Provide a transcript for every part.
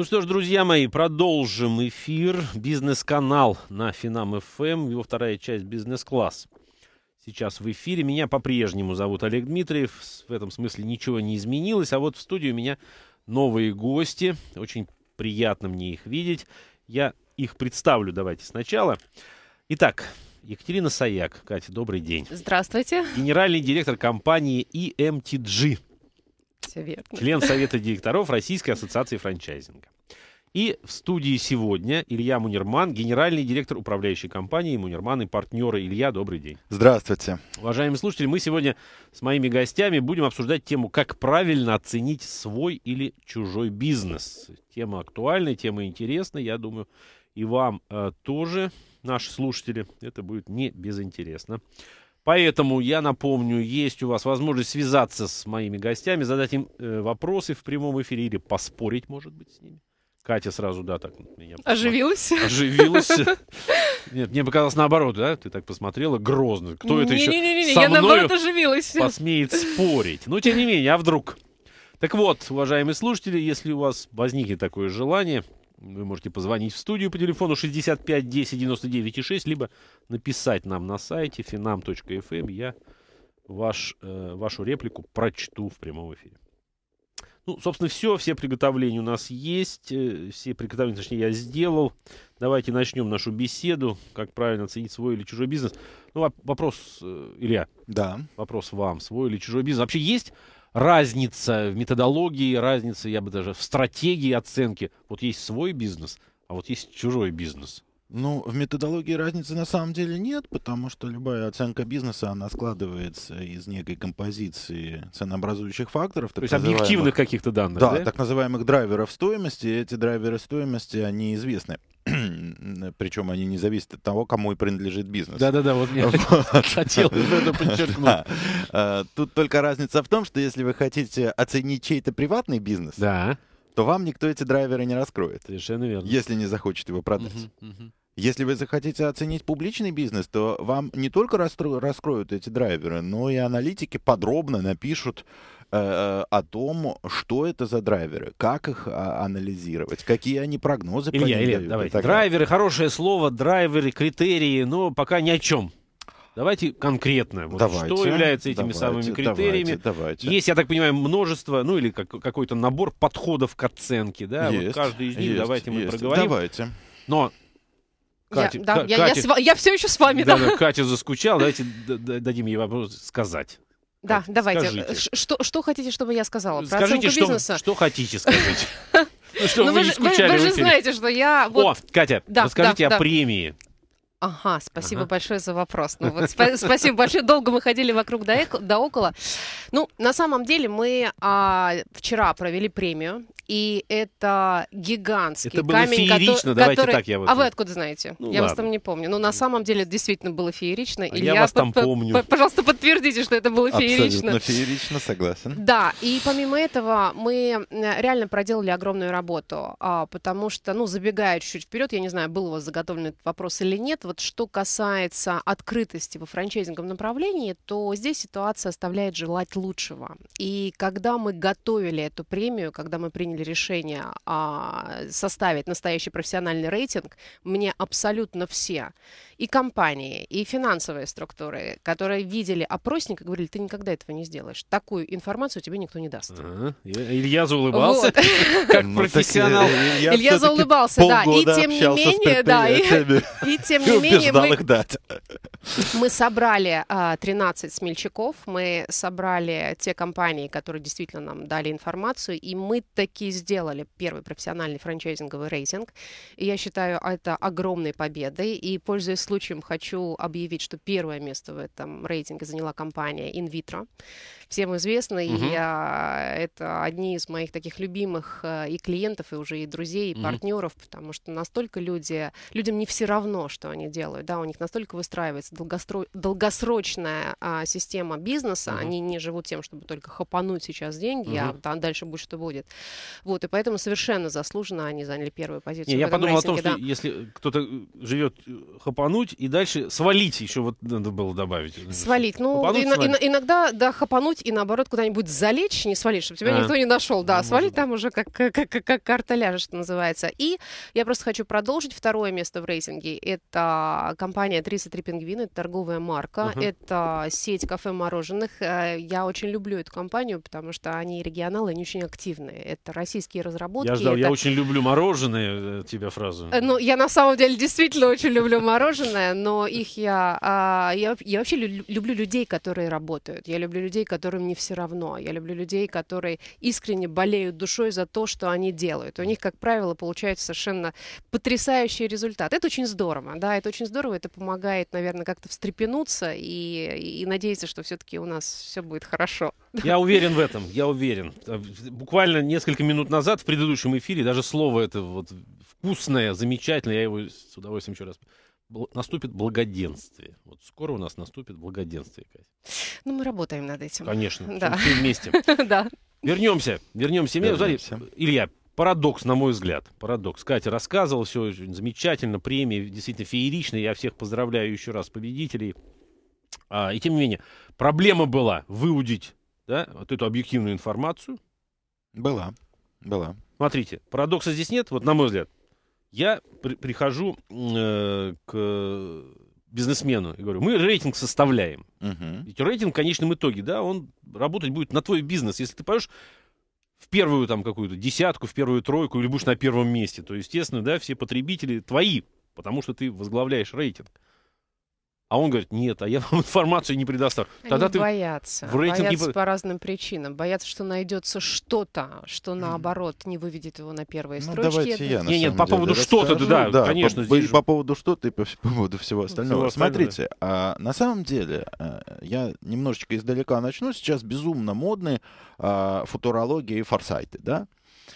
Ну что ж, друзья мои, продолжим эфир. Бизнес-канал на Финам ФМ, эм. его вторая часть «Бизнес-класс». Сейчас в эфире. Меня по-прежнему зовут Олег Дмитриев. В этом смысле ничего не изменилось. А вот в студии у меня новые гости. Очень приятно мне их видеть. Я их представлю. Давайте сначала. Итак, Екатерина Саяк. Катя, добрый день. Здравствуйте. Генеральный директор компании EMTG. Все верно. Член Совета директоров Российской ассоциации франчайзинга. И в студии сегодня Илья Мунерман, генеральный директор управляющей компании «Мунерман» и партнеры. Илья, добрый день. Здравствуйте. Уважаемые слушатели, мы сегодня с моими гостями будем обсуждать тему «Как правильно оценить свой или чужой бизнес». Тема актуальная, тема интересная, я думаю, и вам э, тоже, наши слушатели, это будет не безинтересно. Поэтому я напомню, есть у вас возможность связаться с моими гостями, задать им э, вопросы в прямом эфире или поспорить, может быть, с ними. Катя сразу, да, так меня... Оживилась? Оживилась. Нет, мне показалось наоборот, да? Ты так посмотрела грозно. Кто это еще Не-не-не, я наоборот оживилась. посмеет спорить? Но ну, тем не менее, а вдруг? Так вот, уважаемые слушатели, если у вас возникнет такое желание, вы можете позвонить в студию по телефону 65 10 99 и 6, либо написать нам на сайте finam.fm. Эм. Я ваш, э, вашу реплику прочту в прямом эфире. Ну, собственно, все, все приготовления у нас есть, э, все приготовления, точнее, я сделал. Давайте начнем нашу беседу, как правильно оценить свой или чужой бизнес. Ну, вопрос, э, Илья. Да. Вопрос вам, свой или чужой бизнес. Вообще есть разница в методологии, разница, я бы даже, в стратегии оценки. Вот есть свой бизнес, а вот есть чужой бизнес. Ну, в методологии разницы на самом деле нет, потому что любая оценка бизнеса, она складывается из некой композиции ценообразующих факторов. То есть объективных каких-то данных, да, да? так называемых драйверов стоимости. Эти драйверы стоимости, они известны причем они не зависят от того, кому и принадлежит бизнес. Да-да-да, вот я хотел это подчеркнуть. Да. Э, тут только разница в том, что если вы хотите оценить чей-то приватный бизнес, да. то вам никто эти драйверы не раскроет. Совершенно верно. Если не захочет его продать. Угу, угу. Если вы захотите оценить публичный бизнес, то вам не только раскроют эти драйверы, но и аналитики подробно напишут, Э, э, о том, что это за драйверы, как их а, анализировать, какие они прогнозы. Илья, Илья, давайте. Драйверы, хорошее слово, драйверы, критерии, но пока ни о чем. Давайте конкретно. Вот давайте, что является этими давайте, самыми критериями? Давайте, давайте. Есть, я так понимаю, множество, ну или как, какой-то набор подходов к оценке, да? Есть, вот каждый из них есть, давайте мы есть. проговорим. Давайте. Но Катя, я, да, Катя, я, я, я, я все еще с вами. Да, да. да Катя заскучала, давайте дадим ей вопрос сказать. Да, Хоть, давайте. Что, что хотите, чтобы я сказала? Про скажите, что, бизнеса? что хотите, скажите. Ну, что ну, вы, же, вы, вы же знаете, что я... О, Катя, расскажите о премии. Ага, спасибо ага. большое за вопрос. Ну, вот, спа- спасибо большое. Долго мы ходили вокруг да, эко- да около. Ну, на самом деле мы а, вчера провели премию и это гигантский это камень, было феерично, который... давайте который... так я вот... А вы откуда знаете? Ну, я ладно. вас там не помню. Но ну, на самом деле это действительно было феерично. А Илья, я вас там помню. Пожалуйста, подтвердите, что это было феерично. Абсолютно феерично, согласен. Да, и помимо этого мы реально проделали огромную работу, а, потому что, ну, забегая чуть-чуть вперед, я не знаю, был у вас заготовлен этот вопрос или нет, вот что касается открытости во франчайзинговом направлении, то здесь ситуация оставляет желать лучшего. И когда мы готовили эту премию, когда мы приняли приняли решение а, составить настоящий профессиональный рейтинг, мне абсолютно все, и компании, и финансовые структуры, которые видели опросник и говорили, ты никогда этого не сделаешь. Такую информацию тебе никто не даст. Ага. Илья заулыбался, как ну, э, профессионал. Илья заулыбался, да. И тем не менее, да, и тем не менее мы мы собрали 13 а, смельчаков, мы собрали те компании, которые действительно нам дали информацию, и мы такие и сделали первый профессиональный франчайзинговый рейтинг. И я считаю это огромной победой. И, пользуясь случаем, хочу объявить, что первое место в этом рейтинге заняла компания Invitro. Всем известно, угу. и я, это одни из моих таких любимых э, и клиентов, и уже и друзей, и угу. партнеров, потому что настолько люди, людям не все равно, что они делают. Да, у них настолько выстраивается долгостро... долгосрочная а, система бизнеса, угу. они не живут тем, чтобы только хапануть сейчас деньги, угу. а там а дальше будет что будет. Вот, и поэтому совершенно заслуженно они заняли первую позицию. Не, я подумал о том, да. если кто-то э, живет э, хапануть и дальше свалить еще вот надо было добавить. Свалить. Ну, хапануть, ин- свалить. иногда, да, хапануть и наоборот куда-нибудь залечь, не свалить, чтобы тебя а. никто не нашел. Да, ну, свалить там уже как, как, как, как карта ляжет, что называется. И я просто хочу продолжить второе место в рейтинге. Это компания 33 пингвина, это торговая марка, uh-huh. это сеть кафе мороженых. Э, я очень люблю эту компанию, потому что они регионалы, они очень активные. Это российские разработки. Я ждал, это... я очень люблю мороженое, э, тебя фразу. Э, ну, я на самом деле действительно очень люблю мороженое, но их я... А, я, я вообще люблю людей, которые работают. Я люблю людей, которым не все равно. Я люблю людей, которые искренне болеют душой за то, что они делают. У них, как правило, получается совершенно потрясающий результат. Это очень здорово, да, это очень здорово. Это помогает, наверное, как-то встрепенуться и, и надеяться, что все-таки у нас все будет хорошо. Я уверен в этом, я уверен. Э, буквально несколько минут минут назад в предыдущем эфире даже слово это вот вкусное, замечательное, я его с удовольствием еще раз наступит благоденствие. Вот скоро у нас наступит благоденствие, Катя. Ну, мы работаем над этим. Конечно. Да. Все вместе. Да. Вернемся. Вернемся. Илья, парадокс, на мой взгляд. Парадокс. Катя рассказывал все очень замечательно, премии действительно фееричные. Я всех поздравляю еще раз победителей. А, и тем не менее, проблема была выудить да, вот эту объективную информацию. Была. Была. Смотрите, парадокса здесь нет, вот на мой взгляд. Я при прихожу э, к бизнесмену и говорю, мы рейтинг составляем. Угу. Ведь рейтинг в конечном итоге, да, он работать будет на твой бизнес. Если ты пойдешь в первую там какую-то десятку, в первую тройку или будешь на первом месте, то, естественно, да, все потребители твои, потому что ты возглавляешь рейтинг. А он говорит, нет, а я вам информацию не предоставлю. Они Тогда ты боятся. В рейтинг боятся не... по разным причинам. Боятся, что найдется что-то, что наоборот не выведет его на первые ну, строчки. Давайте я, на нет, нет, по поводу что-то, да, да, конечно. По, по поводу что-то и по, по поводу всего остального. Всего Смотрите, остального. А, на самом деле, э, я немножечко издалека начну. Сейчас безумно модны а, футурология и форсайты, да?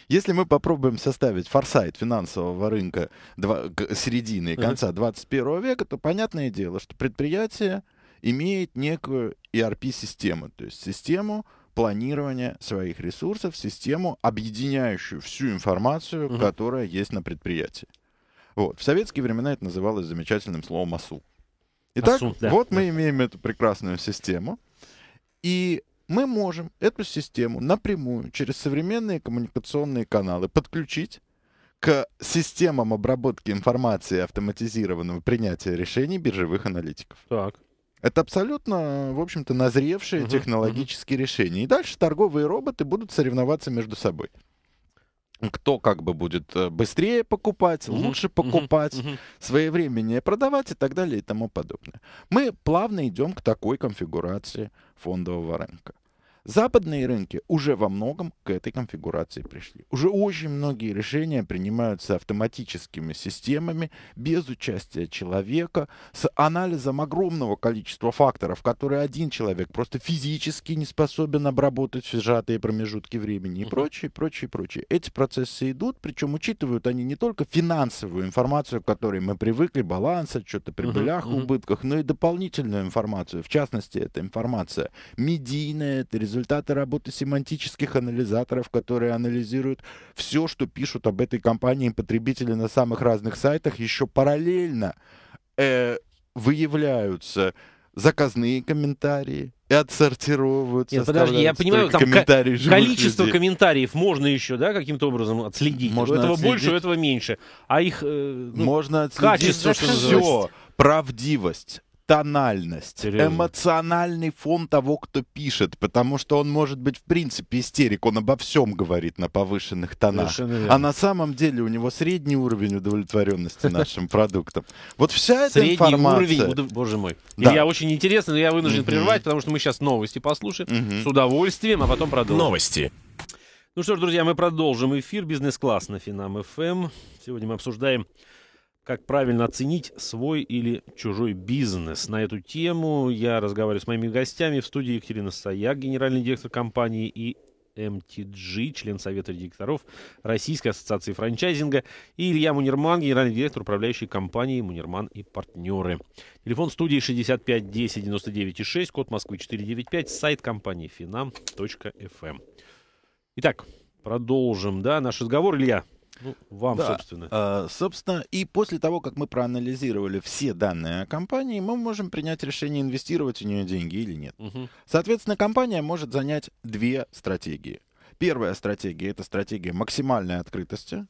Если мы попробуем составить форсайт финансового рынка два, середины и конца 21 века, то понятное дело, что предприятие имеет некую ERP-систему, то есть систему планирования своих ресурсов, систему, объединяющую всю информацию, угу. которая есть на предприятии. Вот. В советские времена это называлось замечательным словом АСУ. Итак, АСУ, да, вот да. мы имеем эту прекрасную систему. И мы можем эту систему напрямую через современные коммуникационные каналы подключить к системам обработки информации автоматизированного принятия решений биржевых аналитиков. Так. Это абсолютно, в общем-то, назревшие uh-huh, технологические uh-huh. решения. И дальше торговые роботы будут соревноваться между собой кто как бы будет э, быстрее покупать, mm-hmm. лучше покупать, mm-hmm. своевременнее продавать и так далее и тому подобное. Мы плавно идем к такой конфигурации фондового рынка. Западные рынки уже во многом к этой конфигурации пришли. Уже очень многие решения принимаются автоматическими системами, без участия человека, с анализом огромного количества факторов, которые один человек просто физически не способен обработать в сжатые промежутки времени и прочее, прочее, прочее. Эти процессы идут, причем учитывают они не только финансовую информацию, к которой мы привыкли, баланс, отчеты о прибылях, убытках, но и дополнительную информацию. В частности, это информация медийная, это результат результаты работы семантических анализаторов, которые анализируют все, что пишут об этой компании потребители на самых разных сайтах, еще параллельно э, выявляются заказные комментарии и отсортировываются. Нет, подожди, я понимаю, там комментарии ко- количество людей. комментариев можно еще, да, каким-то образом отследить. Можно у этого отследить. больше, у этого меньше. А их э, ну, можно отследить качество, все. Правдивость, тональность, Серьезно? эмоциональный фон того, кто пишет, потому что он может быть в принципе истерик, он обо всем говорит на повышенных тонах, а на самом деле у него средний уровень удовлетворенности нашим продуктом. Вот вся эта средний информация. Средний уровень, боже мой. Да. Я очень интересно, но я вынужден угу. прервать, потому что мы сейчас новости послушаем угу. с удовольствием, а потом продолжим. Новости. Ну что ж, друзья, мы продолжим эфир бизнес-класс на Финам ФМ. Эм. Сегодня мы обсуждаем как правильно оценить свой или чужой бизнес. На эту тему я разговариваю с моими гостями в студии Екатерина Саяк, генеральный директор компании и MTG, член Совета директоров Российской ассоциации франчайзинга, и Илья Мунерман, генеральный директор управляющей компании «Мунерман и партнеры». Телефон студии 65 10 99 6, код Москвы 495, сайт компании finam.fm. Эм». Итак, продолжим, да, наш разговор, Илья. Ну, вам, да, собственно. Э, собственно, и после того, как мы проанализировали все данные о компании, мы можем принять решение, инвестировать у нее деньги или нет. Угу. Соответственно, компания может занять две стратегии. Первая стратегия — это стратегия максимальной открытости.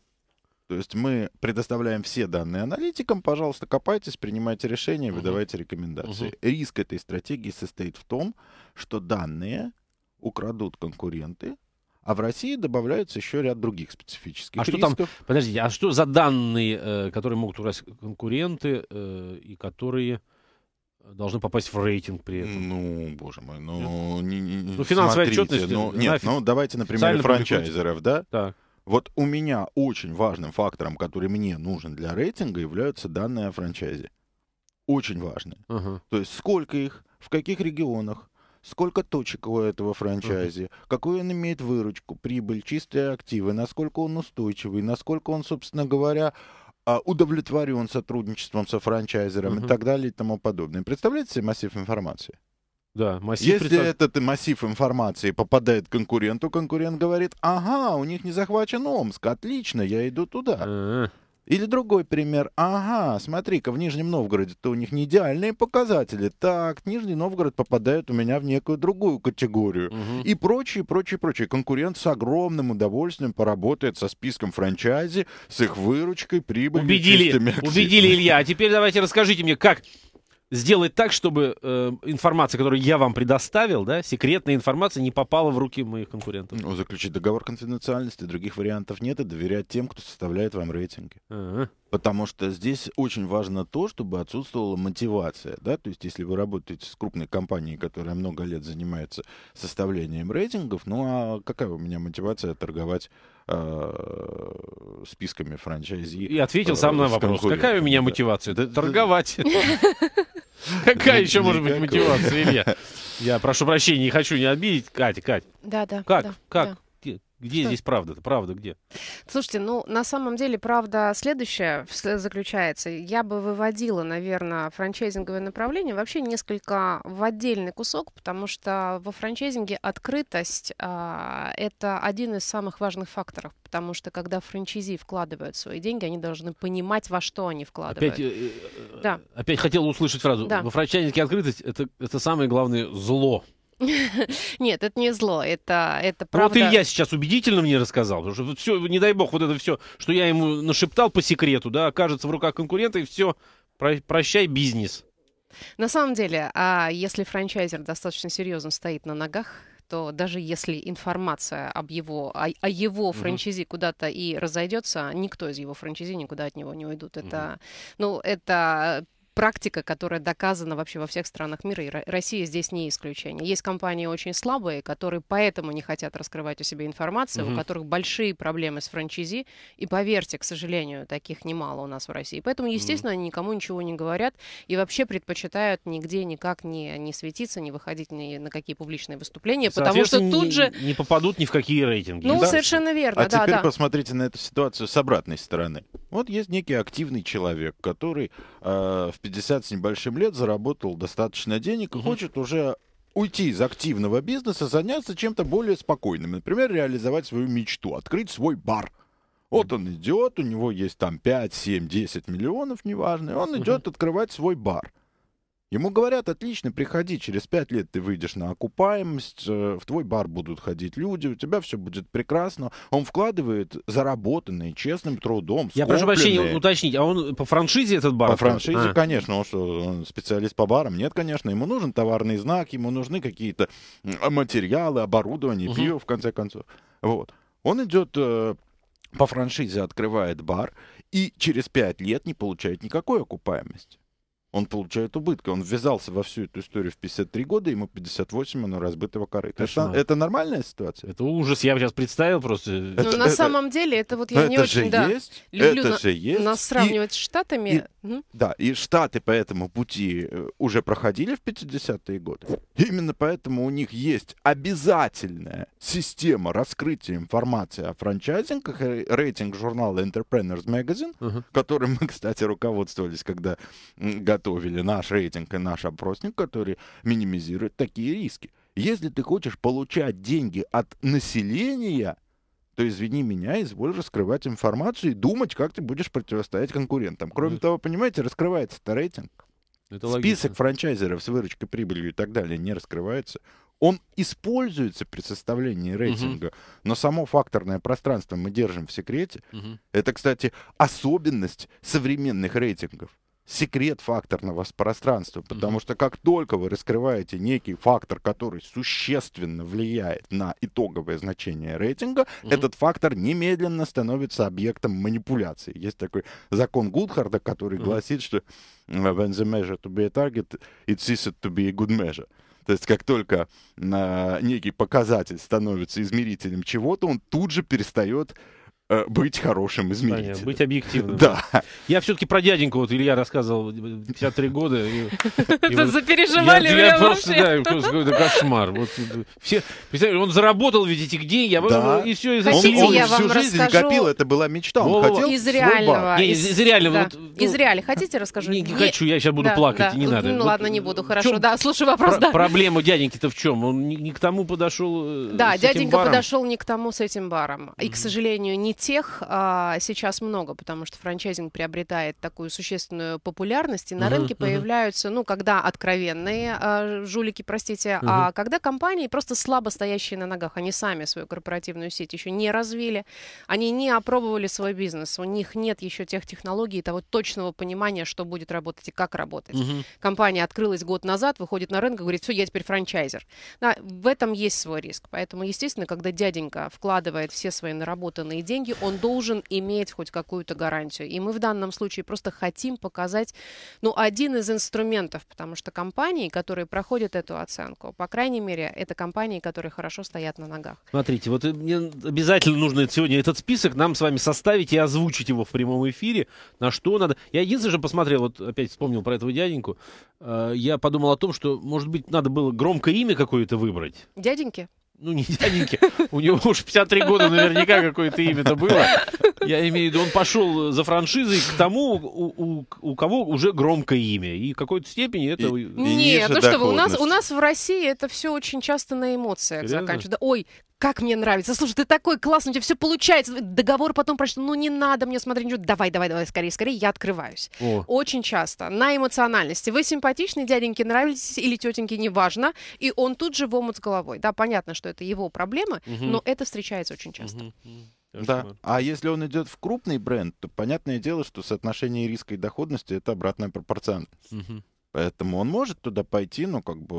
То есть мы предоставляем все данные аналитикам, пожалуйста, копайтесь, принимайте решения, угу. выдавайте рекомендации. Угу. Риск этой стратегии состоит в том, что данные украдут конкуренты, а в России добавляется еще ряд других специфических а рисков. Что там, подождите, а что за данные, э, которые могут убрать конкуренты э, и которые должны попасть в рейтинг при этом. Ну, боже мой, ну, не, не, ну финансовая смотрите, отчетность. Ну, нет, нафиг. ну давайте, например, франчайзеров, да? Так. Вот у меня очень важным фактором, который мне нужен для рейтинга, являются данные о франчайзе. Очень важные. Ага. То есть сколько их, в каких регионах, сколько точек у этого франчайзи, какую он имеет выручку, прибыль, чистые активы, насколько он устойчивый, насколько он, собственно говоря, а, удовлетворен сотрудничеством со франчайзером угу. и так далее и тому подобное. Представляете себе массив информации? Да, массив Если представ... этот массив информации попадает конкуренту, конкурент говорит, ага, у них не захвачен Омск, отлично, я иду туда. а а или другой пример. Ага, смотри-ка, в Нижнем Новгороде-то у них не идеальные показатели. Так, Нижний Новгород попадает у меня в некую другую категорию. Угу. И прочее, прочее, прочее. Конкурент с огромным удовольствием поработает со списком франчайзи, с их выручкой, прибылью. Убедили, убедили Илья. А теперь давайте расскажите мне, как сделать так, чтобы э, информация, которую я вам предоставил, да, секретная информация, не попала в руки моих конкурентов. Ну, заключить договор конфиденциальности, других вариантов нет, и доверять тем, кто составляет вам рейтинги. Ага. Потому что здесь очень важно то, чтобы отсутствовала мотивация. Да? То есть, если вы работаете с крупной компанией, которая много лет занимается составлением рейтингов, ну а какая у меня мотивация торговать э, списками франчайзи? И ответил э, сам на вопрос. Какая у меня мотивация? Да, Торговать. Какая еще может быть мотивация, Илья? Я прошу прощения, не хочу не обидеть. Катя, Катя. Да, да. Как? Как? Где Что? здесь правда-то? Правда где? Слушайте, ну, на самом деле, правда следующая заключается. Я бы выводила, наверное, франчайзинговое направление вообще несколько в отдельный кусок, потому что во франчайзинге открытость а, — это один из самых важных факторов, потому что когда франчайзи вкладывают свои деньги, они должны понимать, во что они вкладывают. Опять, э, э, да. Э, опять хотел услышать фразу. Да. Во франчайзинге открытость это, — это самое главное зло Нет, это не зло, это, это правда. Ну, вот и я сейчас убедительно мне рассказал, потому что все, не дай бог, вот это все, что я ему нашептал по секрету, да, окажется в руках конкурента, и все, про- прощай бизнес. На самом деле, а если франчайзер достаточно серьезно стоит на ногах, то даже если информация об его, о, о его франчайзи mm-hmm. куда-то и разойдется, никто из его франчайзи никуда от него не уйдут. Это, mm-hmm. ну, это практика, которая доказана вообще во всех странах мира, и Россия здесь не исключение. Есть компании очень слабые, которые поэтому не хотят раскрывать у себя информацию, угу. у которых большие проблемы с франчизи, и поверьте, к сожалению, таких немало у нас в России. Поэтому, естественно, угу. они никому ничего не говорят и вообще предпочитают нигде никак не, не светиться, не выходить ни на какие публичные выступления, потому что тут не, же... Не попадут ни в какие рейтинги. Ну, да? совершенно верно, а да, теперь да. посмотрите на эту ситуацию с обратной стороны. Вот есть некий активный человек, который э, в 50 с небольшим лет заработал достаточно денег и угу. хочет уже уйти из активного бизнеса, заняться чем-то более спокойным. Например, реализовать свою мечту, открыть свой бар. Вот он идет, у него есть там 5, 7, 10 миллионов, неважно, и он идет открывать свой бар. Ему говорят, отлично, приходи, через пять лет ты выйдешь на окупаемость, э, в твой бар будут ходить люди, у тебя все будет прекрасно. Он вкладывает заработанные честным трудом. Я прошу прощения уточнить, а он по франшизе этот бар? По франшизе, а. конечно, он что, он специалист по барам? Нет, конечно, ему нужен товарный знак, ему нужны какие-то а, материалы, оборудование, угу. пиво, в конце концов. Вот. Он идет э, по франшизе, открывает бар и через пять лет не получает никакой окупаемости он получает убытки. Он ввязался во всю эту историю в 53 года, ему 58, оно разбытого корыта. Это, это нормальная ситуация? Это ужас, я сейчас представил просто. Это, ну, это, на самом деле, это вот я это не очень да, есть, люблю это на, же есть. нас сравнивать и, с Штатами. И, угу. Да, и Штаты по этому пути э, уже проходили в 50-е годы. Именно поэтому у них есть обязательная система раскрытия информации о франчайзингах, э, рейтинг журнала Entrepreneurs Magazine, угу. которым мы, кстати, руководствовались, когда подготовили наш рейтинг и наш опросник, который минимизирует такие риски. Если ты хочешь получать деньги от населения, то, извини меня, изволь раскрывать информацию и думать, как ты будешь противостоять конкурентам. Кроме mm. того, понимаете, раскрывается-то рейтинг. Это Список логично. франчайзеров с выручкой, прибылью и так далее не раскрывается. Он используется при составлении рейтинга, угу. но само факторное пространство мы держим в секрете. Угу. Это, кстати, особенность современных рейтингов секрет факторного пространства, потому что как только вы раскрываете некий фактор, который существенно влияет на итоговое значение рейтинга, угу. этот фактор немедленно становится объектом манипуляции. Есть такой закон Гудхарда, который угу. гласит, что э, when the measure to be a target, it ceases to be a good measure. То есть как только э, некий показатель становится измерителем чего-то, он тут же перестает Э, быть хорошим изменить Понятно, быть объективным. Да. Я все-таки про дяденьку, вот Илья рассказывал, 53 года. это Запереживали я, просто, вообще. да, какой-то кошмар. Вот, все, представляешь, он заработал ведь этих денег, я, да. и все. Из... Хотите, он, он я всю жизнь расскажу... копил, это была мечта, он хотел Из реального. из, из реального. Да. Вот, ну, из реали. Хотите, расскажу? Не, не хочу, я сейчас буду да, плакать, да. не надо. Ну, ладно, не буду, хорошо. Чем... Да, слушай вопрос, про- да. Проблема дяденьки-то в чем? Он не, не к тому подошел э, Да, дяденька подошел не к тому с этим баром. И, к сожалению, не тех а, сейчас много, потому что франчайзинг приобретает такую существенную популярность, и на uh-huh, рынке uh-huh. появляются, ну, когда откровенные а, жулики, простите, uh-huh. а когда компании просто слабо стоящие на ногах, они сами свою корпоративную сеть еще не развили, они не опробовали свой бизнес, у них нет еще тех технологий того точного понимания, что будет работать и как работать. Uh-huh. Компания открылась год назад, выходит на рынок говорит, все, я теперь франчайзер. Да, в этом есть свой риск, поэтому, естественно, когда дяденька вкладывает все свои наработанные деньги, деньги, он должен иметь хоть какую-то гарантию. И мы в данном случае просто хотим показать, ну, один из инструментов, потому что компании, которые проходят эту оценку, по крайней мере, это компании, которые хорошо стоят на ногах. Смотрите, вот э, мне обязательно нужно сегодня этот список нам с вами составить и озвучить его в прямом эфире, на что надо. Я единственное же посмотрел, вот опять вспомнил про этого дяденьку, э, я подумал о том, что, может быть, надо было громкое имя какое-то выбрать. Дяденьки? ну, не дяденьки, у него уж 53 года наверняка какое-то имя-то было. Я имею в виду, он пошел за франшизой к тому, у, у, у кого уже громкое имя. И в какой-то степени это... И, и Нет, то ну что у нас, у нас в России это все очень часто на эмоциях Серьезно? заканчивается. ой, как мне нравится. Слушай, ты такой классный, у тебя все получается. Договор потом прочту. Ну, не надо мне смотреть ничего. Давай, давай, давай, скорее, скорее, я открываюсь. О. Очень часто. На эмоциональности. Вы симпатичный, дяденьки нравитесь или тетеньки, неважно. И он тут же в омут с головой. Да, понятно, что что это его проблема, угу. но это встречается очень часто. Угу. Да. А если он идет в крупный бренд, то понятное дело, что соотношение риска и доходности это обратная пропорциональность. Угу. Поэтому он может туда пойти, но как бы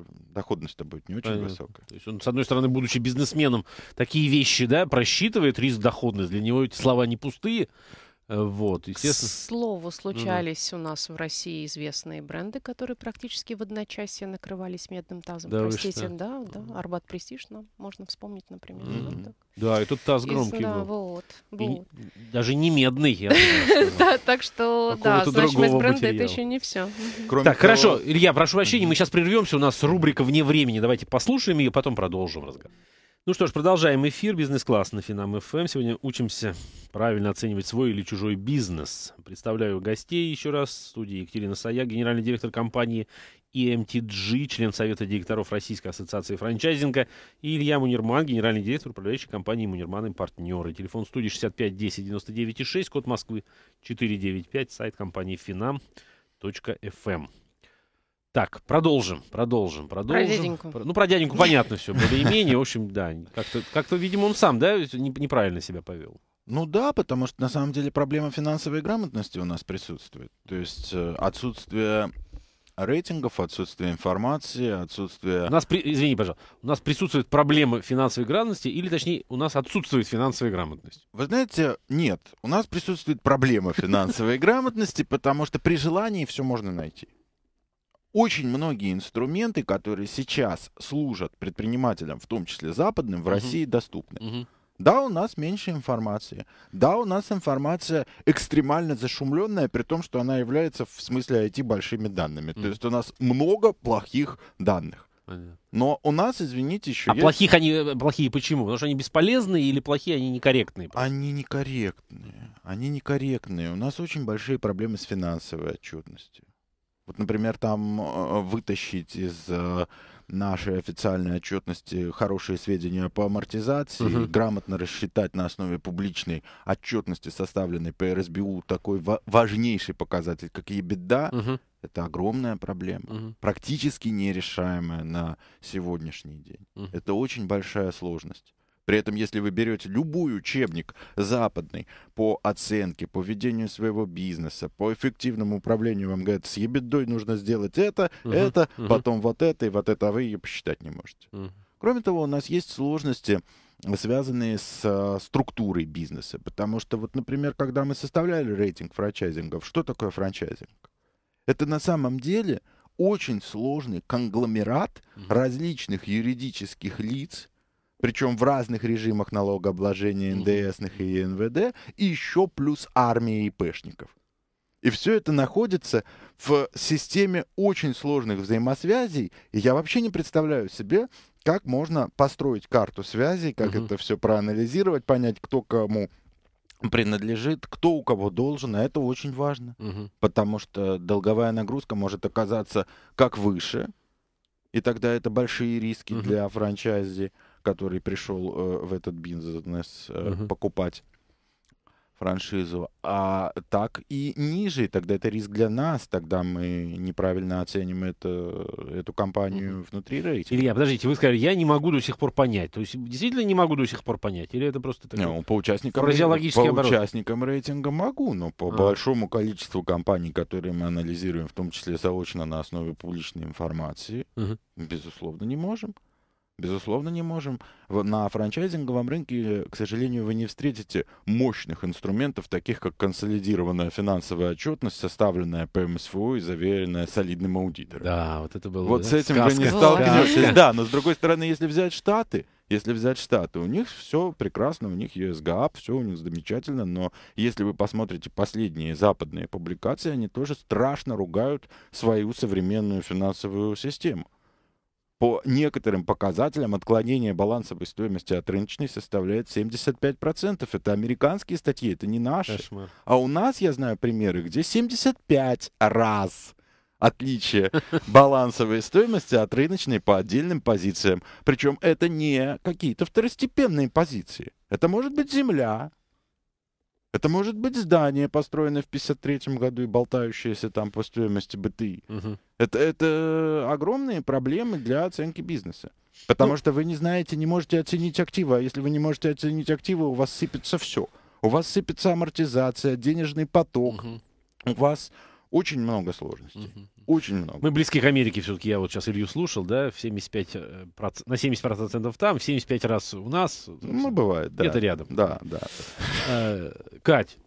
э, доходность-то будет не очень Понятно. высокая. То есть он, с одной стороны, будучи бизнесменом, такие вещи, да, просчитывает риск доходность. Для него эти слова не пустые. Э, вот, естественно. К слову, ну случались угу. у нас в России известные бренды, которые практически в одночасье накрывались медным тазом. Да, Простите, да, да, Арбат Престиж, нам можно вспомнить, например. Угу. Вот так. Да, и тут таз громкий и, был. Да, вот, вот. И, даже не медный, я Да, так что, да, значимость бренда это еще не все. Так, хорошо, Илья, прошу прощения, мы сейчас прервемся, у нас рубрика «Вне времени», давайте послушаем ее, потом продолжим разговор. Ну что ж, продолжаем эфир. Бизнес-класс на Финам ФМ. Эм. Сегодня учимся правильно оценивать свой или чужой бизнес. Представляю гостей еще раз. В студии Екатерина Сая, генеральный директор компании EMTG, эм член Совета директоров Российской ассоциации франчайзинга, и Илья Мунирман, генеральный директор управляющей компании «Мунирман и партнеры». Телефон студии 65 10 99 6, код Москвы 495, сайт компании «Финам.фм». Так, продолжим, продолжим, продолжим. Про дяденьку. ну, про дяденьку понятно все, более-менее. В общем, да, как-то, как-то, видимо, он сам, да, неправильно себя повел. Ну да, потому что на самом деле проблема финансовой грамотности у нас присутствует. То есть э, отсутствие рейтингов, отсутствие информации, отсутствие... У нас, при... извини, пожалуйста, у нас присутствует проблема финансовой грамотности, или, точнее, у нас отсутствует финансовая грамотность? Вы знаете, нет, у нас присутствует проблема финансовой грамотности, потому что при желании все можно найти очень многие инструменты, которые сейчас служат предпринимателям, в том числе западным, в угу. России доступны. Угу. Да, у нас меньше информации. Да, у нас информация экстремально зашумленная, при том, что она является в смысле IT большими данными. Mm. То есть у нас много плохих данных. Понятно. Но у нас, извините, еще. А есть... плохих они э, плохие почему? Потому что они бесполезные или плохие они некорректные? Они некорректные. Они некорректные. У нас очень большие проблемы с финансовой отчетностью. Вот, например, там э, вытащить из э, нашей официальной отчетности хорошие сведения по амортизации, угу. грамотно рассчитать на основе публичной отчетности, составленной по РСБУ, такой важнейший показатель, как EBITDA, угу. это огромная проблема, угу. практически нерешаемая на сегодняшний день. Угу. Это очень большая сложность. При этом, если вы берете любой учебник западный по оценке, по ведению своего бизнеса, по эффективному управлению, вам говорят, с ебедой нужно сделать это, угу, это, угу. потом вот это и вот это, а вы ее посчитать не можете. Угу. Кроме того, у нас есть сложности э, связанные с а, структурой бизнеса. Потому что, вот, например, когда мы составляли рейтинг франчайзингов, что такое франчайзинг? Это на самом деле очень сложный конгломерат mm-hmm. различных юридических лиц, причем в разных режимах налогообложения НДСных и НВД, и еще плюс армия ИПшников. И все это находится в системе очень сложных взаимосвязей, и я вообще не представляю себе, как можно построить карту связей, как угу. это все проанализировать, понять, кто кому принадлежит, кто у кого должен, а это очень важно, угу. потому что долговая нагрузка может оказаться как выше, и тогда это большие риски угу. для франчайзи, который пришел э, в этот бизнес э, угу. покупать франшизу, а так и ниже, тогда это риск для нас, тогда мы неправильно оценим это, эту компанию mm-hmm. внутри рейтинга. Илья, подождите, вы сказали, я не могу до сих пор понять, то есть действительно не могу до сих пор понять, или это просто такой ну, по участникам, фразеологический по оборот? участникам рейтинга могу, но по а. большому количеству компаний, которые мы анализируем, в том числе заочно на основе публичной информации, mm-hmm. безусловно, не можем. Безусловно, не можем. На франчайзинговом рынке, к сожалению, вы не встретите мощных инструментов, таких как консолидированная финансовая отчетность, составленная по МСФО и заверенная солидным аудитором. Да, вот это было. Вот да? с этим Сказка. вы не столкнетесь. Да. но с другой стороны, если взять Штаты, если взять Штаты, у них все прекрасно, у них ESGAP, все у них замечательно, но если вы посмотрите последние западные публикации, они тоже страшно ругают свою современную финансовую систему по некоторым показателям отклонение балансовой стоимости от рыночной составляет 75%. Это американские статьи, это не наши. Кошмар. А у нас, я знаю примеры, где 75 раз отличие балансовой стоимости от рыночной по отдельным позициям. Причем это не какие-то второстепенные позиции. Это может быть земля, это может быть здание, построенное в 53 году и болтающееся там по стоимости БТИ. Угу. Это, это огромные проблемы для оценки бизнеса. Потому ну, что вы не знаете, не можете оценить активы. А если вы не можете оценить активы, у вас сыпется все. У вас сыпется амортизация, денежный поток. Угу. У вас очень много сложностей. Угу. Очень много. Мы близки к Америке все-таки. Я вот сейчас Илью слушал, да, в 75 э, проц... на 70% там, в 75 раз у нас. Ну, бывает, да. где рядом. Да, да. А, Кать,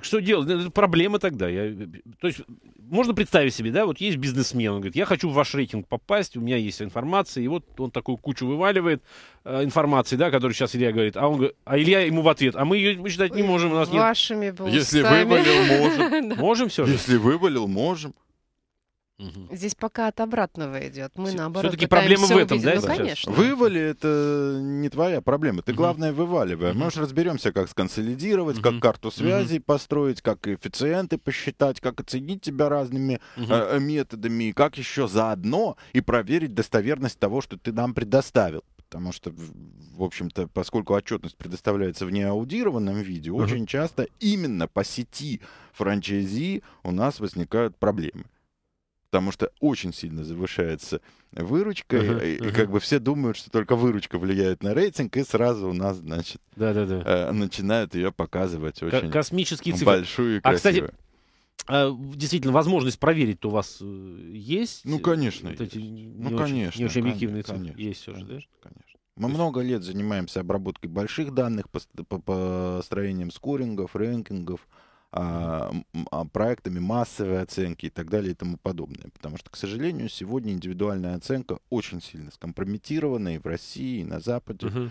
что делать? Ну, это проблема тогда. Я, то есть можно представить себе, да, вот есть бизнесмен, он говорит, я хочу в ваш рейтинг попасть, у меня есть информация, и вот он такую кучу вываливает э, информации, да, которую сейчас Илья говорит, а он а Илья ему в ответ, а мы ее мы считать не можем, у нас Вашими нет. Вашими Если вывалил, можем. Можем все же? Если вывалил, можем. Угу. Здесь пока от обратного идет. Мы наоборот. Все-таки проблема в этом, увидеть. да? Ну, конечно. Вывали это не твоя проблема. Ты угу. главное вываливай. Угу. Мы уже разберемся, как сконсолидировать, угу. как карту связей угу. построить, как коэффициенты посчитать, как оценить тебя разными угу. э, методами, и как еще заодно и проверить достоверность того, что ты нам предоставил потому что, в общем-то, поскольку отчетность предоставляется в неаудированном виде, uh очень часто именно по сети франчайзи у нас возникают проблемы потому что очень сильно завышается выручка, uh-huh, и, uh-huh. как бы все думают, что только выручка влияет на рейтинг, и сразу у нас, значит, да, да, да. начинают ее показывать очень космические цифры. большую и а, красивую. А, кстати, Действительно, возможность проверить-то у вас э, есть? Ну, конечно. Вот эти есть. Не ну, очень, конечно. Не очень объективные конечно, Конечно, есть все же, да? Конечно. Мы есть... много лет занимаемся обработкой больших данных, по построением скорингов, рейтингов. А, а, проектами массовой оценки и так далее и тому подобное. Потому что, к сожалению, сегодня индивидуальная оценка очень сильно скомпрометирована и в России, и на Западе. Uh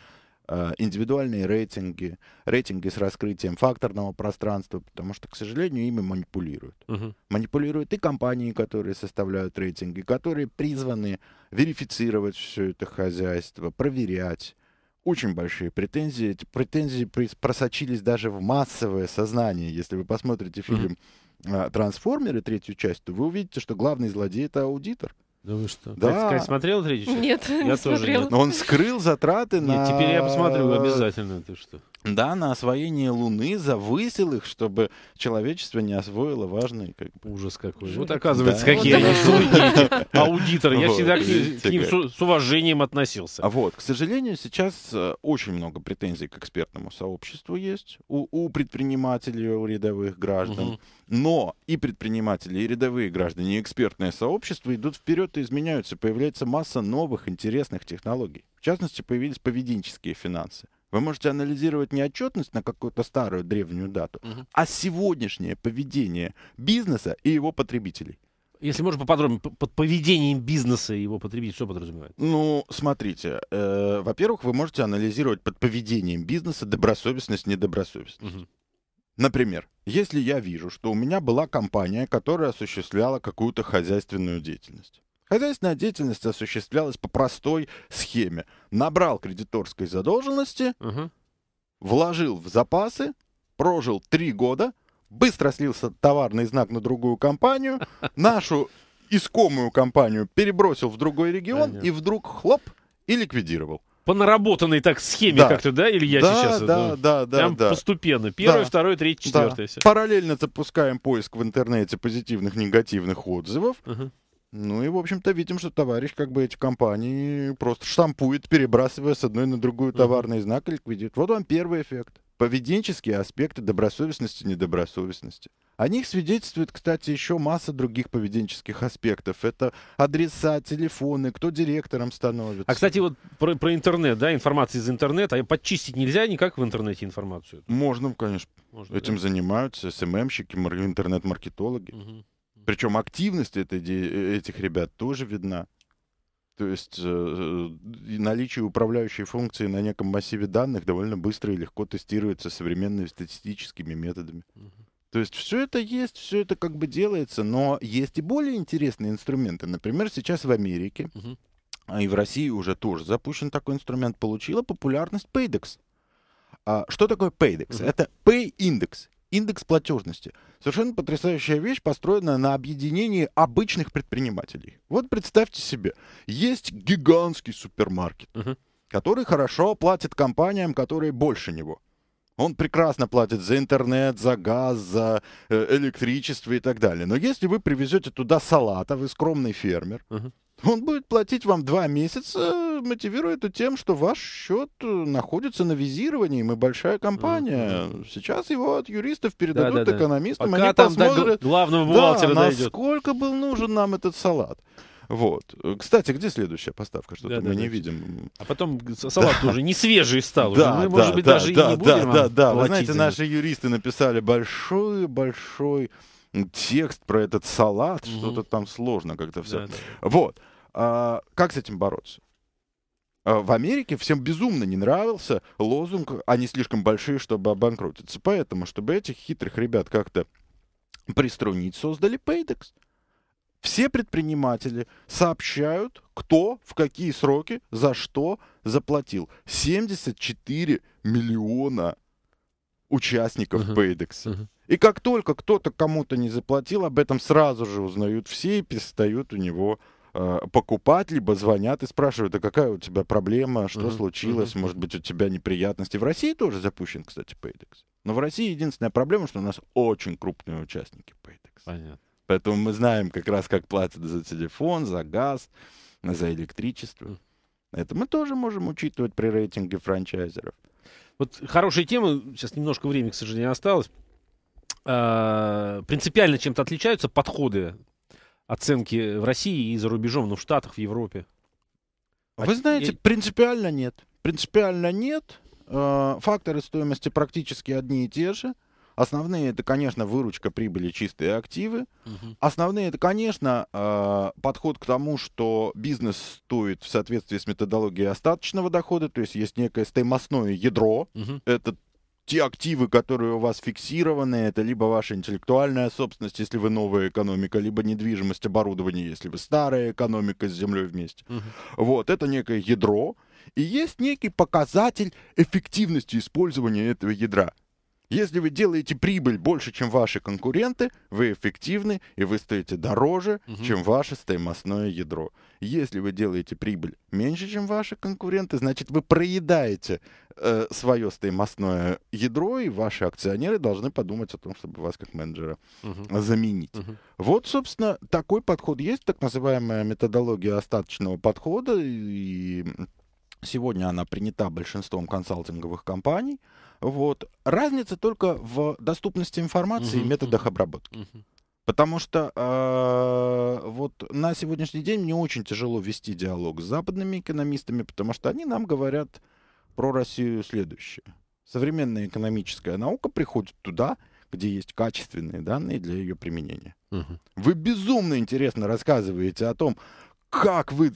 индивидуальные рейтинги, рейтинги с раскрытием факторного пространства, потому что, к сожалению, ими манипулируют. Угу. Манипулируют и компании, которые составляют рейтинги, которые призваны верифицировать все это хозяйство, проверять, очень большие претензии. Эти претензии просочились даже в массовое сознание. Если вы посмотрите фильм а, «Трансформеры», третью часть, то вы увидите, что главный злодей — это аудитор. Да вы что? Да. Ты, кстати, смотрел третью часть? Нет, я не тоже смотрел. нет. Но он скрыл затраты на... Нет, теперь я посмотрю обязательно. Ты что? да, на освоение Луны, завысил их, чтобы человечество не освоило важный Как бы. Ужас какой. Жирик. Вот оказывается, да. какие они судьи, аудиторы. Я всегда к ним с уважением относился. А Вот, к сожалению, сейчас э, очень много претензий к экспертному сообществу есть у предпринимателей, у рядовых граждан. Но и предприниматели, и рядовые граждане, и экспертное сообщество идут вперед и изменяются. Появляется масса новых интересных технологий. В частности, появились поведенческие финансы. Вы можете анализировать не отчетность на какую-то старую древнюю дату, угу. а сегодняшнее поведение бизнеса и его потребителей. Если можно поподробнее, под поведением бизнеса и его потребителей, что подразумевает? Ну, смотрите, э, во-первых, вы можете анализировать под поведением бизнеса добросовестность, недобросовестность. Угу. Например, если я вижу, что у меня была компания, которая осуществляла какую-то хозяйственную деятельность, Хозяйственная деятельность осуществлялась по простой схеме. Набрал кредиторской задолженности, угу. вложил в запасы, прожил три года, быстро слился товарный знак на другую компанию, нашу искомую компанию перебросил в другой регион Понятно. и вдруг хлоп и ликвидировал по наработанной так схеме да. как-то, да, Илья да, сейчас? Да, ну, да, да. Прям да. постепенно. первый, да. второе, третье, четвертое. Да. Параллельно запускаем поиск в интернете позитивных, негативных отзывов. Угу. Ну и, в общем-то, видим, что товарищ как бы эти компании просто штампует, перебрасывая с одной на другую товарный mm-hmm. знак и ликвидирует. Вот вам первый эффект. Поведенческие аспекты добросовестности и недобросовестности. О них свидетельствует, кстати, еще масса других поведенческих аспектов. Это адреса, телефоны, кто директором становится. А, кстати, вот про, про интернет, да, информация из интернета. А подчистить нельзя никак в интернете информацию? Можно, конечно. Можно, Этим да? занимаются СММщики, эм интернет-маркетологи. Угу. Причем активность этой, этих ребят тоже видна. То есть э, э наличие управляющей функции на неком массиве данных довольно быстро и легко тестируется современными статистическими методами. То есть все это есть, все это как бы делается, но есть и более интересные инструменты. Например, сейчас в Америке, угу. а и в России уже тоже запущен такой инструмент, получила популярность Paydex. А, что такое Paydex? Угу. Это Pay Index, индекс платежности совершенно потрясающая вещь, построенная на объединении обычных предпринимателей. Вот представьте себе, есть гигантский супермаркет, угу. который хорошо платит компаниям, которые больше него. Он прекрасно платит за интернет, за газ, за э, электричество и так далее. Но если вы привезете туда салата, вы скромный фермер, угу. Он будет платить вам два месяца, мотивируя это тем, что ваш счет э, находится на визировании, мы большая компания. Сейчас его от юристов передадут да, да, экономистам, Пока они там посмотрят, до главного бухгалтера да, насколько был нужен нам этот салат. Вот. Кстати, где следующая поставка? Что-то да, мы да, не да. видим. А потом салат да. уже не свежий стал. Да, мы, да, может быть, да, даже да, и не да, будем да, да. Вы знаете, наши юристы написали большой-большой текст про этот салат, угу. что-то там сложно как-то все. Да, да. Вот. А, как с этим бороться? А, в Америке всем безумно не нравился лозунг «они слишком большие, чтобы обанкротиться». Поэтому, чтобы этих хитрых ребят как-то приструнить, создали Paydex. Все предприниматели сообщают, кто в какие сроки за что заплатил. 74 миллиона участников uh-huh. Paydex. Uh-huh. И как только кто-то кому-то не заплатил, об этом сразу же узнают все и перестают у него Э, покупать, либо звонят и спрашивают, а какая у тебя проблема, что uh-huh, случилось, uh-huh. может быть, у тебя неприятности. В России тоже запущен, кстати, Paydex. Но в России единственная проблема, что у нас очень крупные участники Paydex. Понятно. Поэтому мы знаем как раз, как платят за телефон, за газ, за электричество. Uh-huh. Это мы тоже можем учитывать при рейтинге франчайзеров. Вот хорошая тема, сейчас немножко времени, к сожалению, осталось а, принципиально чем-то отличаются подходы оценки в России и за рубежом, но ну, в Штатах, в Европе? А вы знаете, принципиально нет. Принципиально нет. Э, факторы стоимости практически одни и те же. Основные это, конечно, выручка, прибыли, чистые активы. Угу. Основные это, конечно, э, подход к тому, что бизнес стоит в соответствии с методологией остаточного дохода, то есть есть некое стоимостное ядро. Угу. Это те активы, которые у вас фиксированы, это либо ваша интеллектуальная собственность, если вы новая экономика, либо недвижимость, оборудование, если вы старая экономика с землей вместе. Угу. Вот, это некое ядро, и есть некий показатель эффективности использования этого ядра. Если вы делаете прибыль больше, чем ваши конкуренты, вы эффективны и вы стоите дороже, угу. чем ваше стоимостное ядро. Если вы делаете прибыль меньше, чем ваши конкуренты, значит вы проедаете э, свое стоимостное ядро, и ваши акционеры должны подумать о том, чтобы вас как менеджера угу. заменить. Угу. Вот, собственно, такой подход есть, так называемая методология остаточного подхода, и сегодня она принята большинством консалтинговых компаний. Вот. Разница только в доступности информации uh-huh, и методах обработки. Uh-huh. Потому что э, вот на сегодняшний день мне очень тяжело вести диалог с западными экономистами, потому что они нам говорят про Россию следующее. Современная экономическая наука приходит туда, где есть качественные данные для ее применения. Угу. Вы безумно интересно рассказываете о том, как вы,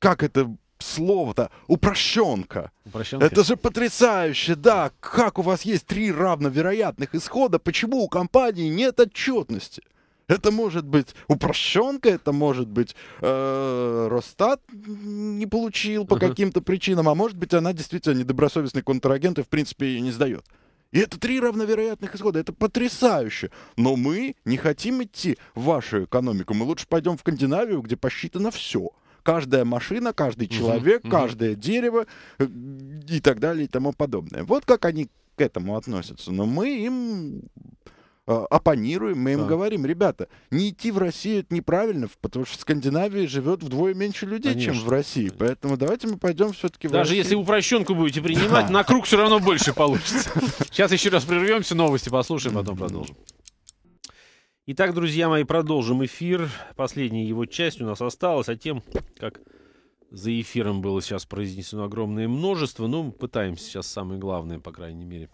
как это слово-то? Упрощенка. Упрощенка. Это же потрясающе, да. Как у вас есть три равновероятных исхода, почему у компании нет отчетности? Это может быть упрощенка, это может быть э, Росстат не получил по каким-то причинам, а может быть она действительно недобросовестный контрагент и в принципе ее не сдает. И это три равновероятных исхода. Это потрясающе. Но мы не хотим идти в вашу экономику. Мы лучше пойдем в Скандинавию, где посчитано все каждая машина, каждый человек, угу, каждое дерево э, и так далее и тому подобное. Вот как они к этому относятся. Но мы им а, оппонируем, мы им да. говорим, ребята, не идти в Россию это неправильно, потому что в Скандинавии живет вдвое меньше людей, Конечно. чем в России. Поэтому давайте мы пойдем все-таки в Даже Россию. если упрощенку будете принимать, да. на круг все равно больше получится. Сейчас еще раз прервемся, новости послушаем, потом продолжим. Итак, друзья мои, продолжим эфир. Последняя его часть у нас осталась, а тем, как за эфиром было сейчас произнесено огромное множество, ну пытаемся сейчас самое главное, по крайней мере,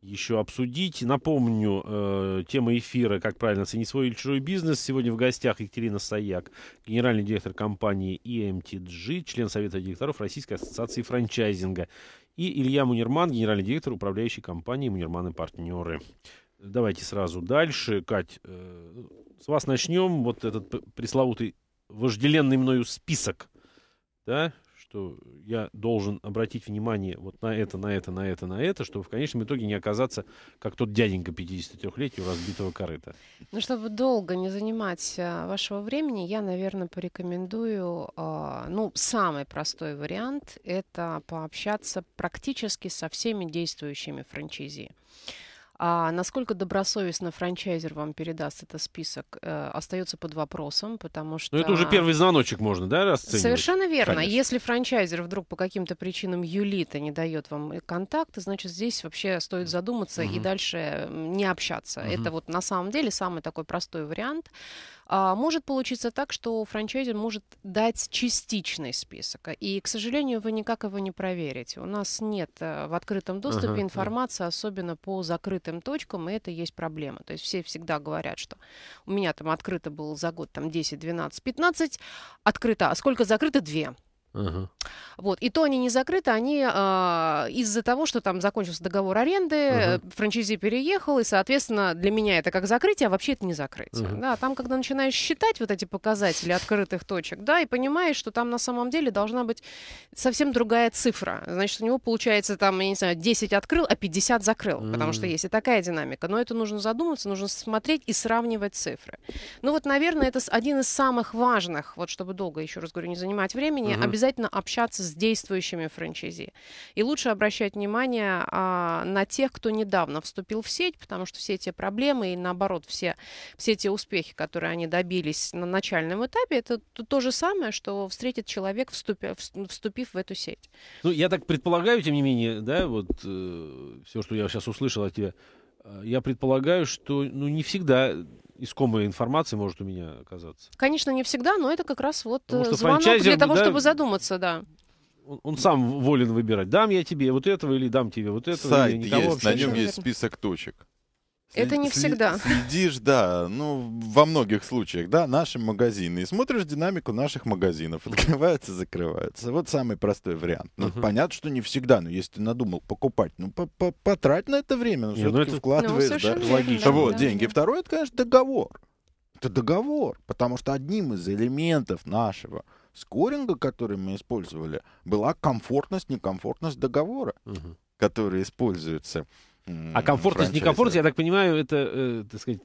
еще обсудить. Напомню, э, тема эфира «Как правильно оценить свой или чужой бизнес». Сегодня в гостях Екатерина Саяк, генеральный директор компании EMTG, эм член Совета директоров Российской ассоциации франчайзинга, и Илья Мунерман, генеральный директор управляющей компании «Мунерман и партнеры». Давайте сразу дальше. Кать, э, с вас начнем. Вот этот пресловутый вожделенный мною список, да, что я должен обратить внимание вот на это, на это, на это, на это, чтобы в конечном итоге не оказаться как тот дяденька 53-летнего разбитого корыта. Ну, чтобы долго не занимать э, вашего времени, я, наверное, порекомендую, э, ну, самый простой вариант – это пообщаться практически со всеми действующими франчайзи. А насколько добросовестно франчайзер вам передаст этот список, э, остается под вопросом, потому что... Ну, это уже первый звоночек можно, да, расценивать? Совершенно верно. Конечно. Если франчайзер вдруг по каким-то причинам юлит и не дает вам э, контакты, значит, здесь вообще стоит задуматься mm и дальше не общаться. mm Это вот на самом деле самый такой простой вариант. А, может получиться так, что франчайзер может дать частичный список. И, к сожалению, вы никак его не проверите. У нас нет э, в открытом доступе uh-huh, информации, особенно по закрытым точкам, и это есть проблема. То есть все всегда говорят, что у меня там открыто было за год там 10, 12, 15 открыто, а сколько закрыто? 2. Ага. Вот. И то они не закрыты, они а, из-за того, что там закончился договор аренды, ага. франчайзи переехал, и, соответственно, для меня это как закрытие, а вообще это не закрытие. Ага. Да, там, когда начинаешь считать вот эти показатели открытых точек, да, и понимаешь, что там на самом деле должна быть совсем другая цифра. Значит, у него получается там, я не знаю, 10 открыл, а 50 закрыл, ага. потому что есть и такая динамика. Но это нужно задуматься, нужно смотреть и сравнивать цифры. Ну вот, наверное, это один из самых важных, вот чтобы долго, еще раз говорю, не занимать времени, ага. обязательно обязательно общаться с действующими франчайзи. И лучше обращать внимание а, на тех, кто недавно вступил в сеть, потому что все эти проблемы и, наоборот, все, все те успехи, которые они добились на начальном этапе, это то, то же самое, что встретит человек, вступив вступив в эту сеть. Ну, я так предполагаю, тем не менее, да, вот э, все, что я сейчас услышал от тебя, э, я предполагаю, что ну, не всегда искомая информация может у меня оказаться. Конечно, не всегда, но это как раз вот э, звонок для того, да, чтобы задуматься, да. Он, он сам волен выбирать, дам я тебе вот этого или дам тебе вот этого. Сайт есть, на нем есть список точек. Это не всегда. Следишь, да, ну, во многих случаях, да, наши магазины. И смотришь динамику наших магазинов. Открываются, закрываются. Вот самый простой вариант. Ну, угу. понятно, что не всегда, но если ты надумал покупать, ну, по -по потрать на это время, ну, все-таки это... вкладываешь, ну, да. Логично. Вот, да, деньги. Да. Второе, это, конечно, договор. Это договор, потому что одним из элементов нашего скоринга, который мы использовали, была комфортность, некомфортность договора, угу. который используется а комфортность, некомфортность, я так понимаю, это, э, так сказать...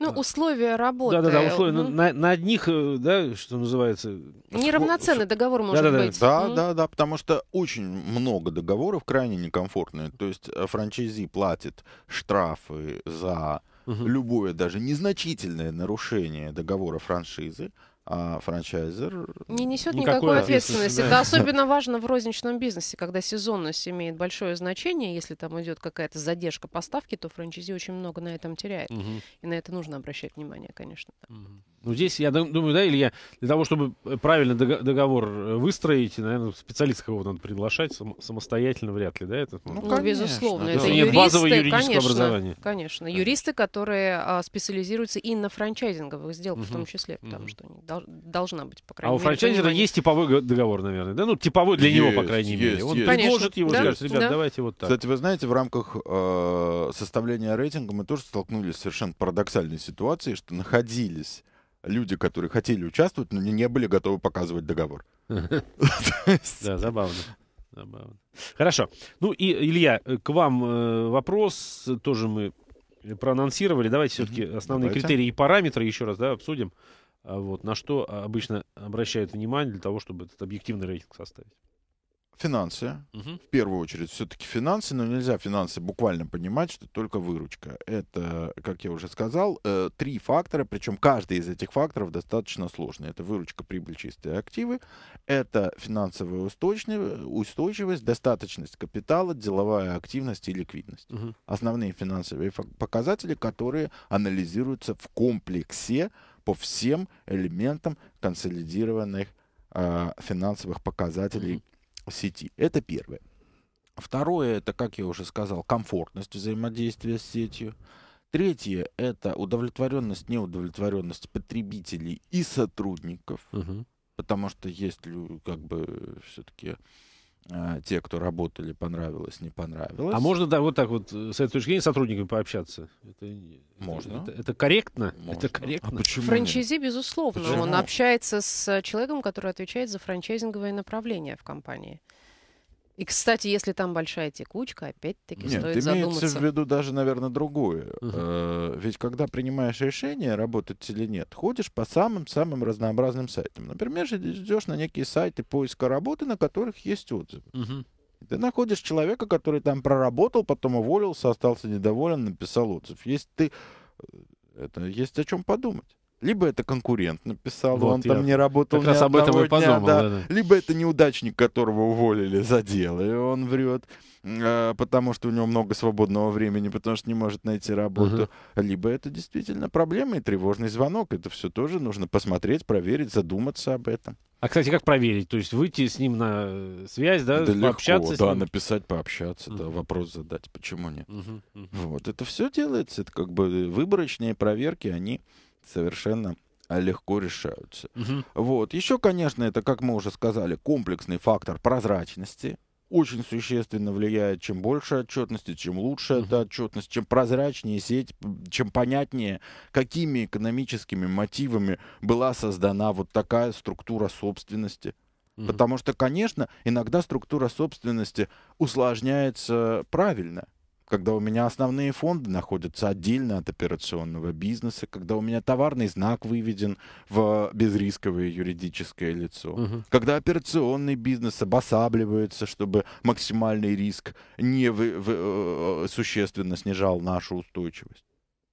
Ну, а. условия работы. Да-да-да, условия. Ну, на, на одних, э, да, что называется... Неравноценный договор может да, да, быть. Да-да-да, mm. потому что очень много договоров крайне некомфортные. То есть э, франчайзи платит штрафы за угу. любое даже незначительное нарушение договора франшизы, а франчайзер не несет никакой, никакой ответственности. Да. Это особенно важно в розничном бизнесе, когда сезонность имеет большое значение. Если там идет какая-то задержка поставки, то франчайзи очень много на этом теряет. Угу. И на это нужно обращать внимание, конечно. Угу. Ну, здесь, я думаю, да, Илья, для того, чтобы э, правильно договор э, выстроить, наверное, специалиста кого-то надо приглашать, сам, самостоятельно вряд ли, да, это? Ну, ну безусловно. Это юристы, базовое юридическое конечно, образование. Конечно, да. юристы, которые а, специализируются и на франчайзинговых сделках угу. в том числе, потому угу. что дол- должна быть, по крайней а мере. А у франчайзера понимание. есть типовой договор, наверное, да? Ну, типовой для есть, него, по крайней есть, мере. Есть. Он есть. предложит его, да? скажет, ребят, да. давайте вот так. Кстати, вы знаете, в рамках э, составления рейтинга мы тоже столкнулись с совершенно парадоксальной ситуацией, что находились люди, которые хотели участвовать, но не были готовы показывать договор. Да, забавно. Забавно. Хорошо. Ну и, Илья, э, к вам э, вопрос. Тоже мы проанонсировали. Давайте все-таки основные критерии и параметры еще раз обсудим. А вот, на что обычно обращают внимание для того, чтобы этот объективный рейтинг составить. Финансы, угу. в первую очередь, все-таки финансы, но нельзя финансы буквально понимать, что только выручка. Это, как я уже сказал, э, три фактора, причем каждый из этих факторов достаточно сложный. Это выручка, прибыль, чистые активы, это финансовая устойчивость, достаточность капитала, деловая активность и ликвидность. Угу. Основные финансовые показатели, которые анализируются в комплексе по всем элементам консолидированных э, финансовых показателей mm сети. Это первое. Второе, это, как я уже сказал, комфортность взаимодействия с сетью. Третье – это удовлетворенность, неудовлетворенность потребителей и сотрудников, угу. потому что есть как бы все-таки а, те, кто работали, понравилось, не понравилось. А можно, да, вот так вот э, с этой точки зрения с сотрудниками пообщаться? Это, можно. Это, это корректно? Можно. Это корректно. А почему Франчайзи, безусловно. Почему? Он общается с человеком, который отвечает за франчайзинговое направление в компании. И, кстати, если там большая текучка, опять-таки Нет, стоит задуматься. Нет, имеется в виду даже, наверное, другое. Угу. э ведь когда принимаешь решение, работать или нет, ходишь по самым-самым разнообразным сайтам. Например, идешь на некие сайты поиска работы, на которых есть отзывы. Угу. Ты находишь человека, который там проработал, потом уволился, остался недоволен, написал отзыв. Есть ты... Э, это есть о чем подумать. Либо это конкурент написал, вот, он там не работал как ни раз об этом и подумал, да. Да, да. Либо это неудачник, которого уволили за дело, и он врет, э, потому что у него много свободного времени, потому что не может найти работу. uh Либо это действительно проблема и тревожный звонок. Это все тоже нужно посмотреть, проверить, задуматься об этом. А, кстати, как проверить? То есть выйти с ним на связь, да, да пообщаться легко, с ним? Да, написать, пообщаться, uh да, вопрос задать, почему нет. Uh-huh, Вот, это все делается, это как бы выборочные проверки, они совершенно а, легко решаются. Угу. Вот. Еще, конечно, это, как мы уже сказали, комплексный фактор прозрачности очень существенно влияет. Чем больше отчетности, чем лучше эта отчетность, чем прозрачнее сеть, чем понятнее, какими экономическими мотивами была создана вот такая структура собственности. Потому что, конечно, иногда структура собственности усложняется правильно когда у меня основные фонды находятся отдельно от операционного бизнеса, когда у меня товарный знак выведен в безрисковое юридическое лицо, угу. когда операционный бизнес обосабливается, чтобы максимальный риск не вы, вы, э, э, существенно снижал нашу устойчивость.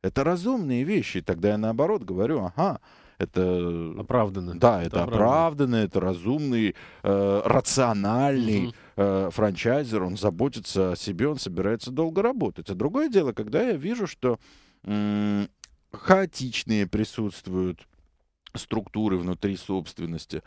Это разумные вещи. И тогда я наоборот говорю, ага, это... Оправданно. Да, это, это оправданно, оправданно это разумный, э, рациональный... Угу Э, франчайзер, он заботится о себе, он собирается долго работать. А другое дело, когда я вижу, что хаотичные присутствуют структуры внутри собственности,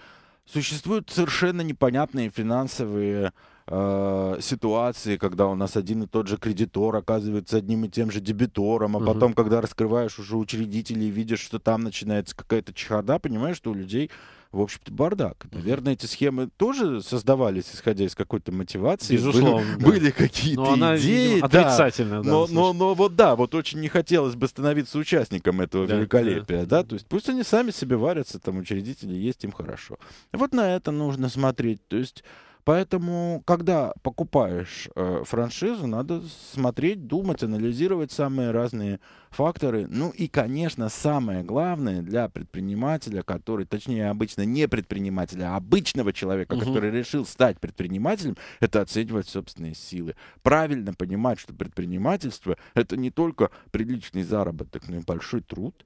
существуют совершенно непонятные финансовые э, ситуации, когда у нас один и тот же кредитор оказывается одним и тем же дебитором, а угу. потом, когда раскрываешь уже учредителей, видишь, что там начинается какая-то чехарда, понимаешь, что у людей в общем-то, бардак. Наверное, эти схемы тоже создавались, исходя из какой-то мотивации. Безусловно. Были, да. были какие-то но она, идеи. отрицательно, да. да но, но, но вот да, вот очень не хотелось бы становиться участником этого да, великолепия, да. да. То есть пусть они сами себе варятся, там учредители есть, им хорошо. Вот на это нужно смотреть. То есть Поэтому, когда покупаешь э, франшизу, надо смотреть, думать, анализировать самые разные факторы. Ну и, конечно, самое главное для предпринимателя, который, точнее, обычно не предпринимателя, а обычного человека, угу. который решил стать предпринимателем, это оценивать собственные силы. Правильно понимать, что предпринимательство это не только приличный заработок, но и большой труд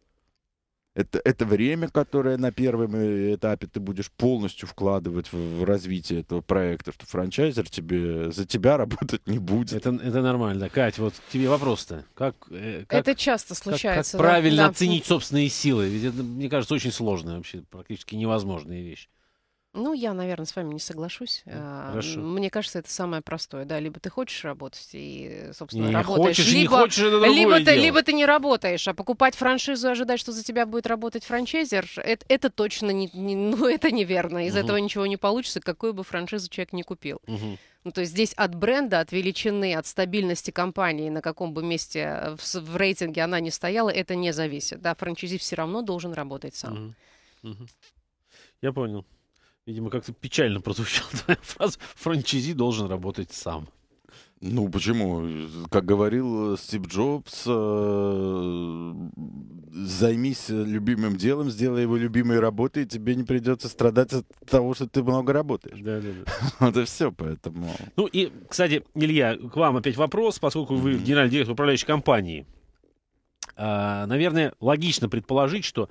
это, это время, которое на первом э, этапе ты будешь полностью вкладывать в, в развитие этого проекта, что франчайзер тебе за тебя работать не будет. Это, это нормально. Кать, вот тебе вопрос-то. Как, э, как, это часто случается. Как, как правильно да, оценить собственные силы? Ведь это, мне кажется, очень сложная, вообще практически невозможная вещь. Ну, я, наверное, с вами не соглашусь. А, хорошо. Мне кажется, это самое простое, да. Либо ты хочешь работать и, собственно, не работаешь. Хочешь, либо, не хочешь, это либо, ты, либо ты не работаешь, а покупать франшизу и ожидать, что за тебя будет работать франчайзер, это, это точно не, не, ну, это неверно. Из угу. этого ничего не получится, какую бы франшизу человек не купил. Угу. Ну, то есть здесь от бренда, от величины, от стабильности компании, на каком бы месте э, в, в рейтинге она не стояла, это не зависит. Да, франчайзи все равно должен работать сам. Угу. Угу. Я понял. Видимо, как-то печально прозвучала твоя фраза. Франчизи должен работать сам. Ну, почему? Как говорил э, Стив Джобс, э, займись любимым делом, сделай его любимой работой, и тебе не придется страдать от того, что ты много работаешь. Да, да, да. Это все, поэтому... Ну и, кстати, Илья, к вам опять вопрос, поскольку вы mm-hmm. генеральный директор управляющей компании. А, наверное, логично предположить, что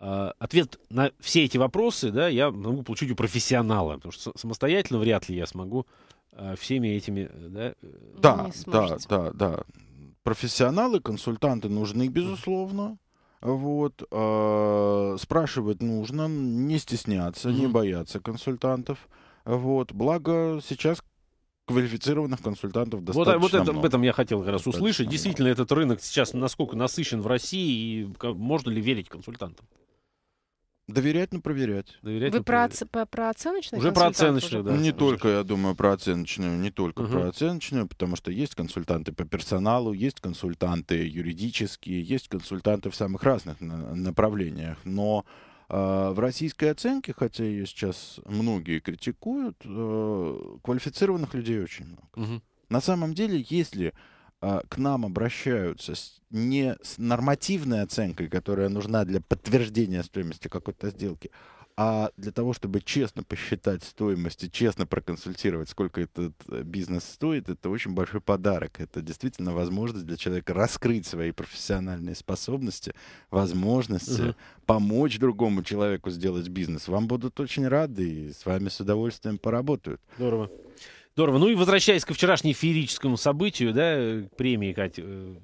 а, ответ на все эти вопросы да, я могу получить у профессионала, потому что самостоятельно вряд ли я смогу а, всеми этими... Да, э, да, да, да, да. Профессионалы, консультанты нужны, безусловно. Вот, э, спрашивать нужно, не стесняться, не бояться консультантов. Вот, благо сейчас квалифицированных консультантов достаточно вот, вот это, много. об этом я хотел как раз достаточно услышать. Много. Действительно, этот рынок сейчас насколько насыщен в России, и можно ли верить консультантам? Доверять, но проверять. Доверять, Вы но про, проверять. Оце, про оценочную? Уже про оценочную, да. Не только, я думаю, про оценочную, не только угу. про оценочную, потому что есть консультанты по персоналу, есть консультанты юридические, есть консультанты в самых разных на- направлениях. Но э, в российской оценке, хотя ее сейчас многие критикуют, э, квалифицированных людей очень много. Угу. На самом деле, если а, к нам обращаются не с нормативной оценкой, которая нужна для подтверждения стоимости какой-то сделки, а для того, чтобы честно посчитать стоимость и честно проконсультировать, сколько этот э, бизнес стоит, это очень большой подарок. Это действительно возможность для человека раскрыть свои профессиональные способности, возможности угу. Э, помочь другому человеку сделать бизнес. Вам будут очень рады и с вами с удовольствием поработают. Здорово. Здорово. Ну и возвращаясь к вчерашней феерическому событию, да, э, премии, Катя, э,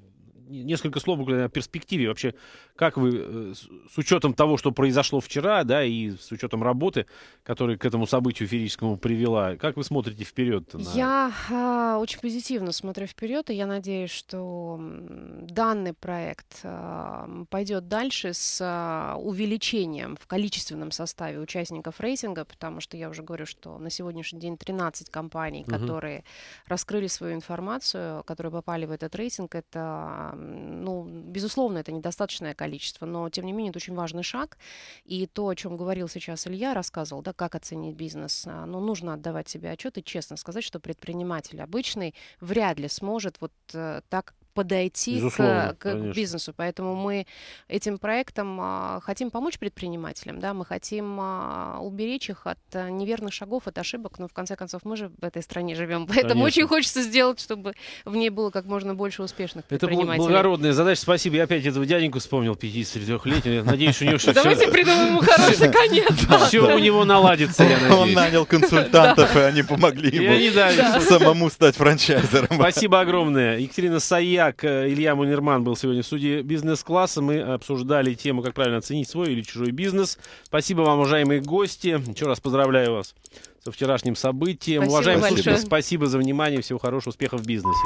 несколько слов буквально о перспективе вообще, как вы, э, с учетом того, что произошло вчера, да, и с учетом работы, которая к этому событию ферическому привела, как вы смотрите вперед? На... Я э, очень позитивно смотрю вперед, и я надеюсь, что данный проект э, пойдет дальше с э, увеличением в количественном составе участников рейтинга, потому что я уже говорю, что на сегодняшний день 13 компаний, угу. которые раскрыли свою информацию, которые попали в этот рейтинг, это, ну, безусловно, это недостаточное количество количество, но тем не менее это очень важный шаг. И то, о чем говорил сейчас Илья, рассказывал, да, как оценить бизнес, а, но ну, нужно отдавать себе отчет и честно сказать, что предприниматель обычный вряд ли сможет вот э, так подойти к, к, бизнесу. Поэтому мы этим проектом а, хотим помочь предпринимателям, да, мы хотим а, уберечь их от а, неверных шагов, от ошибок, но в конце концов мы же в этой стране живем, поэтому конечно. очень хочется сделать, чтобы в ней было как можно больше успешных предпринимателей. Это благородная задача, спасибо, я опять этого дяденьку вспомнил, 53-летний, надеюсь, у него что-то. Ну, давайте придумаем ему хороший конец. Все у него наладится, Он нанял консультантов, и они помогли ему самому стать франчайзером. Спасибо огромное. Екатерина Сая Ильяк, э, Илья Мунерман был сегодня судьей бизнес-класса. Мы обсуждали тему, как правильно оценить свой или чужой бизнес. Спасибо вам, уважаемые гости. Еще раз поздравляю вас со вчерашним событием. Спасибо Уважаемые большое. слушатели, спасибо за внимание. Всего хорошего, успехов в бизнесе.